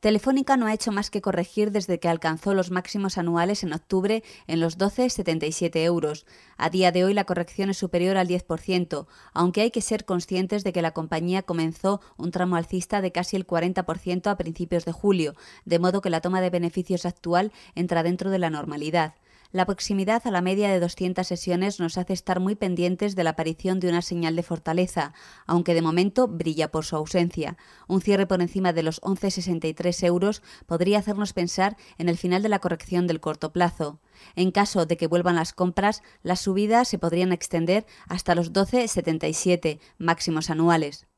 Telefónica no ha hecho más que corregir desde que alcanzó los máximos anuales en octubre en los 12,77 euros. A día de hoy la corrección es superior al 10%, aunque hay que ser conscientes de que la compañía comenzó un tramo alcista de casi el 40% a principios de julio, de modo que la toma de beneficios actual entra dentro de la normalidad. La proximidad a la media de 200 sesiones nos hace estar muy pendientes de la aparición de una señal de fortaleza, aunque de momento brilla por su ausencia. Un cierre por encima de los 11,63 euros podría hacernos pensar en el final de la corrección del corto plazo. En caso de que vuelvan las compras, las subidas se podrían extender hasta los 12,77 máximos anuales.